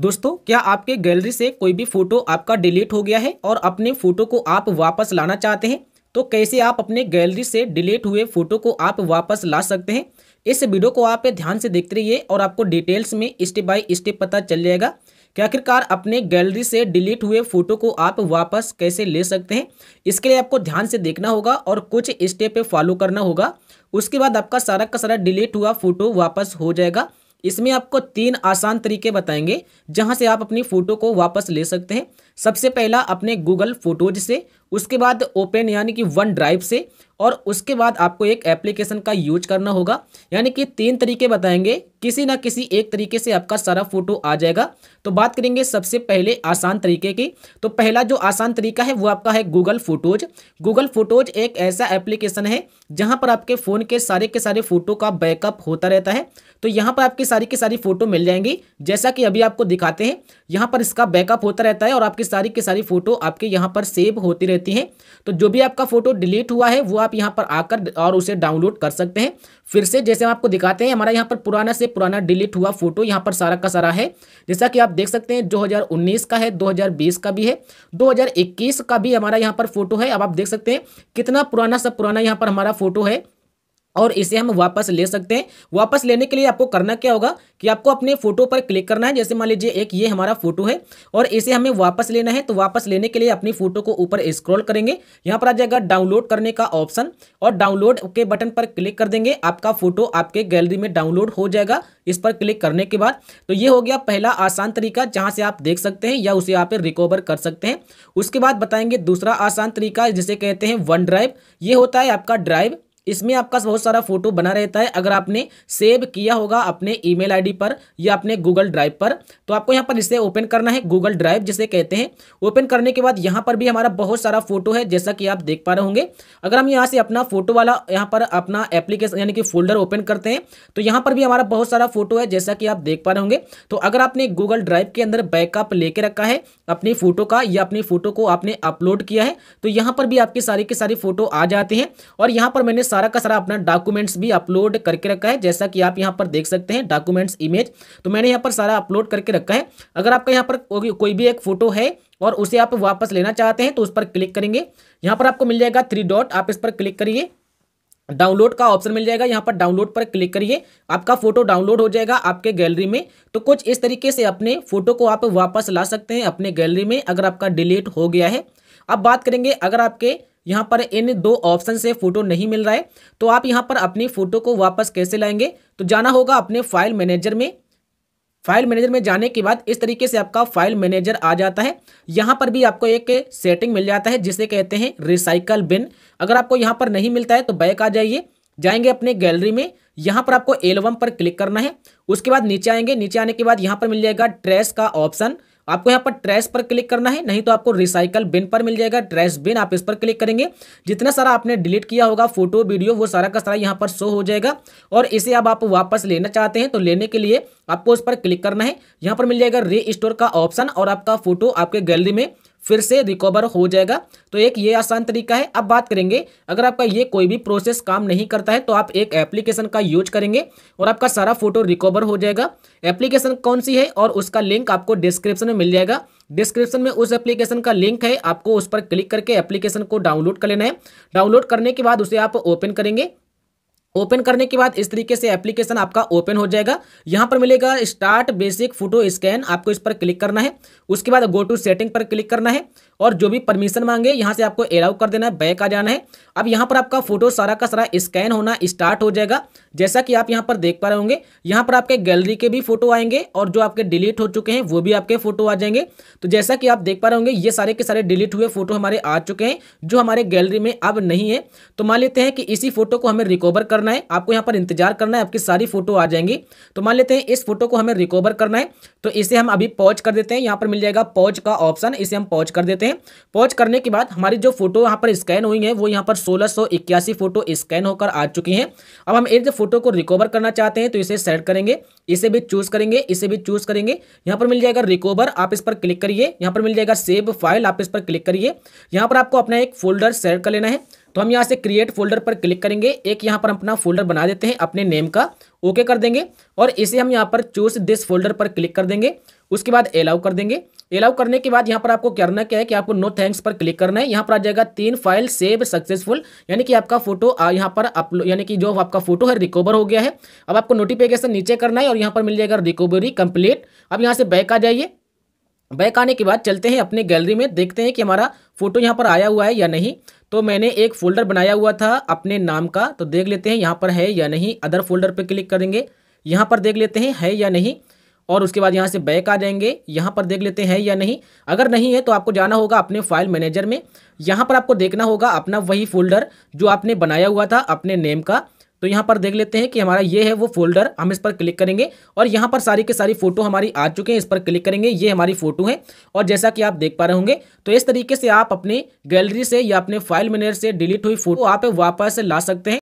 दोस्तों क्या आपके गैलरी से कोई भी फोटो आपका डिलीट हो गया है और अपने फोटो को आप वापस लाना चाहते हैं तो कैसे आप अपने गैलरी से डिलीट हुए फोटो को आप वापस ला सकते हैं इस वीडियो को आप ध्यान से देखते रहिए और आपको डिटेल्स में स्टेप बाय स्टेप पता चल जाएगा कि आखिरकार अपने गैलरी से डिलीट हुए फोटो को आप वापस कैसे ले सकते हैं इसके लिए आपको ध्यान से देखना होगा और कुछ स्टेप फॉलो करना होगा उसके बाद आपका सारा का सारा डिलीट हुआ फोटो वापस हो जाएगा इसमें आपको तीन आसान तरीके बताएंगे जहां से आप अपनी फ़ोटो को वापस ले सकते हैं सबसे पहला अपने गूगल फोटोज से उसके बाद ओपन यानी कि वन ड्राइव से और उसके बाद आपको एक एप्लीकेशन का यूज करना होगा यानी कि तीन तरीके बताएंगे किसी ना किसी एक तरीके से आपका सारा फोटो आ जाएगा तो बात करेंगे सबसे पहले आसान तरीके की तो पहला जो आसान तरीका है वो आपका है गूगल फोटोज गूगल फोटोज एक ऐसा एप्लीकेशन है जहाँ पर आपके फ़ोन के सारे के सारे फ़ोटो का बैकअप होता रहता है तो यहाँ पर आपकी सारी की सारी फ़ोटो मिल जाएंगी जैसा कि अभी आपको दिखाते हैं यहाँ पर इसका बैकअप होता रहता है और आपकी सारी की सारी फ़ोटो आपके यहाँ पर सेव होती रहती देती हैं तो जो भी आपका फोटो डिलीट हुआ है वो आप यहाँ पर आकर और उसे डाउनलोड कर सकते हैं फिर से जैसे हम आपको दिखाते हैं हमारा यहाँ पर पुराना से पुराना डिलीट हुआ फोटो यहाँ पर सारा का सारा है जैसा कि आप देख सकते हैं 2019 का है 2020 का भी है 2021 का भी हमारा यहाँ पर फोटो है अब आप देख सकते हैं कितना पुराना सा पुराना यहाँ पर हमारा फोटो है और इसे हम वापस ले सकते हैं वापस लेने के लिए आपको करना क्या होगा कि आपको अपने फोटो पर क्लिक करना है जैसे मान लीजिए एक ये हमारा फोटो है और इसे हमें वापस लेना है तो वापस लेने के लिए अपनी फोटो को ऊपर स्क्रॉल करेंगे यहाँ पर आ जाएगा डाउनलोड करने का ऑप्शन और डाउनलोड के बटन पर क्लिक कर देंगे आपका फोटो आपके गैलरी में डाउनलोड हो जाएगा इस पर क्लिक करने के बाद तो ये हो गया पहला आसान तरीका जहाँ से आप देख सकते हैं या उसे आप रिकवर कर सकते हैं उसके बाद बताएंगे दूसरा आसान तरीका जिसे कहते हैं वन ड्राइव ये होता है आपका ड्राइव इसमें आपका बहुत सारा फोटो बना रहता है अगर आपने सेव किया होगा अपने ईमेल आईडी पर या अपने गूगल ड्राइव पर तो आपको यहाँ पर इसे ओपन करना है गूगल ड्राइव जिसे कहते हैं ओपन करने के बाद यहाँ पर भी हमारा बहुत सारा फोटो है जैसा कि आप देख पा रहे होंगे अगर हम यहाँ से अपना फोटो वाला यहाँ पर अपना एप्लीकेशन यानी कि फोल्डर ओपन करते हैं तो यहाँ पर भी हमारा बहुत सारा फोटो है जैसा कि आप देख पा रहे होंगे तो अगर आपने गूगल ड्राइव के अंदर बैकअप लेके रखा है अपनी फोटो का या अपनी फोटो को आपने अपलोड किया है तो यहाँ पर भी आपकी सारी की सारी फोटो आ जाती है और यहाँ पर मैंने सारे सारा का सारा अपना डॉक्यूमेंट्स भी अपलोड करके रखा है जैसा कि आप यहाँ पर देख सकते हैं डॉक्यूमेंट्स इमेज तो मैंने यहाँ पर सारा अपलोड करके रखा है अगर आपका यहाँ पर कोई भी एक फोटो है और उसे आप वापस लेना चाहते हैं तो उस पर क्लिक करेंगे यहाँ पर आपको मिल जाएगा थ्री डॉट आप इस पर क्लिक करिए डाउनलोड का ऑप्शन मिल जाएगा यहाँ पर डाउनलोड पर क्लिक करिए आपका फोटो डाउनलोड हो जाएगा आपके गैलरी में तो कुछ इस तरीके से अपने फोटो को आप वापस ला सकते हैं अपने गैलरी में अगर आपका डिलीट हो गया है अब बात करेंगे अगर आपके यहाँ पर इन दो ऑप्शन से फोटो नहीं मिल रहा है तो आप यहाँ पर अपनी फोटो को वापस कैसे लाएंगे तो जाना होगा अपने फाइल मैनेजर में फाइल मैनेजर में जाने के बाद इस तरीके से आपका फाइल मैनेजर आ जाता है यहाँ पर भी आपको एक सेटिंग मिल जाता है जिसे कहते हैं रिसाइकल बिन अगर आपको यहाँ पर नहीं मिलता है तो बैक आ जाइए जाएंगे अपने गैलरी में यहाँ पर आपको एल्बम पर क्लिक करना है उसके बाद नीचे आएंगे नीचे आने के बाद यहाँ पर मिल जाएगा ट्रेस का ऑप्शन आपको यहाँ पर ट्रैश पर क्लिक करना है नहीं तो आपको रिसाइकल बिन पर मिल जाएगा ट्रैश बिन आप इस पर क्लिक करेंगे जितना सारा आपने डिलीट किया होगा फोटो वीडियो वो सारा का सारा यहाँ पर शो हो जाएगा और इसे अब आप वापस लेना चाहते हैं तो लेने के लिए आपको उस पर क्लिक करना है यहाँ पर मिल जाएगा री का ऑप्शन और आपका फोटो आपके गैलरी में फिर से रिकवर हो जाएगा तो एक ये आसान तरीका है अब बात करेंगे अगर आपका ये कोई भी प्रोसेस काम नहीं करता है तो आप एक एप्लीकेशन का यूज करेंगे और आपका सारा फोटो रिकवर हो जाएगा एप्लीकेशन कौन सी है और उसका लिंक आपको डिस्क्रिप्शन में मिल जाएगा डिस्क्रिप्शन में उस एप्लीकेशन का लिंक है आपको उस पर क्लिक करके एप्लीकेशन को डाउनलोड कर लेना है डाउनलोड करने के बाद उसे आप ओपन करेंगे ओपन करने के बाद इस तरीके से एप्लीकेशन आपका ओपन हो जाएगा यहां पर मिलेगा स्टार्ट बेसिक फोटो स्कैन आपको इस पर क्लिक करना है उसके बाद गो टू सेटिंग पर क्लिक करना है और जो भी परमिशन मांगे यहाँ से आपको एलाउ कर देना है बैक आ जाना है अब यहाँ पर आपका फोटो सारा का सारा स्कैन होना स्टार्ट हो जाएगा जैसा कि आप यहाँ पर देख पा रहे होंगे यहाँ पर आपके गैलरी के भी फोटो आएंगे और जो आपके डिलीट हो चुके हैं वो भी आपके फोटो आ जाएंगे तो जैसा कि आप देख पा रहे होंगे ये सारे के सारे डिलीट हुए फोटो हमारे आ चुके हैं जो हमारे गैलरी में अब नहीं है तो मान लेते हैं कि इसी फोटो को हमें रिकवर कर करना है आपको यहाँ पर इंतजार करना है आपकी सारी फोटो आ जाएंगी तो मान लेते हैं इस फोटो को हमें रिकवर करना है तो इसे हम अभी पॉज कर देते हैं यहाँ पर मिल जाएगा पॉज का ऑप्शन इसे हम पॉज कर देते हैं पॉज करने के बाद हमारी जो फोटो यहाँ पर स्कैन हुई है वो यहाँ पर सोलह फोटो स्कैन होकर आ चुकी हैं अब हम एक फोटो को रिकवर करना चाहते हैं तो इसे सेलेक्ट करेंगे इसे भी चूज करेंगे इसे भी चूज करेंगे यहाँ पर मिल जाएगा रिकोवर आप इस पर क्लिक करिए यहाँ पर मिल जाएगा सेव फाइल आप इस पर क्लिक करिए यहाँ पर आपको अपना एक फोल्डर सेलेक्ट कर लेना है तो हम यहाँ से क्रिएट फोल्डर पर क्लिक करेंगे एक यहाँ पर अपना फोल्डर बना देते हैं अपने नेम का ओके कर देंगे और इसे हम यहाँ पर चूज दिस फोल्डर पर क्लिक कर देंगे उसके बाद अलाउ कर देंगे अलाउ करने के बाद यहाँ पर आपको करना क्या है कि आपको नो थैंक्स पर क्लिक करना है यहाँ पर आ जाएगा तीन फाइल सेव सक्सेसफुल यानी कि आपका फोटो यहाँ पर अपलोड यानी कि जो आपका फोटो है रिकवर हो गया है अब आपको नोटिफिकेशन नीचे करना है और यहाँ पर मिल जाएगा रिकवरी कंप्लीट अब यहाँ से बैक आ जाइए बैक आने के बाद चलते हैं अपने गैलरी में देखते हैं कि हमारा फोटो यहाँ पर आया हुआ है या नहीं तो मैंने एक फोल्डर बनाया हुआ था अपने नाम का तो देख लेते हैं यहाँ पर है या नहीं अदर फोल्डर पर क्लिक करेंगे यहाँ पर देख लेते हैं है या नहीं और उसके बाद यहाँ से बैक आ जाएंगे यहाँ पर देख लेते हैं या नहीं अगर नहीं है तो आपको जाना होगा अपने फाइल मैनेजर में यहाँ पर आपको देखना होगा अपना वही फोल्डर जो आपने बनाया हुआ था अपने नेम का तो यहाँ पर देख लेते हैं कि हमारा ये है वो फोल्डर हम इस पर क्लिक करेंगे और यहाँ पर सारी के सारी फोटो हमारी आ चुके हैं इस पर क्लिक करेंगे ये हमारी फोटो है और जैसा कि आप देख पा रहे होंगे तो इस तरीके से आप अपने गैलरी से या अपने फाइल मैनेजर से डिलीट हुई फोटो आप वापस ला सकते हैं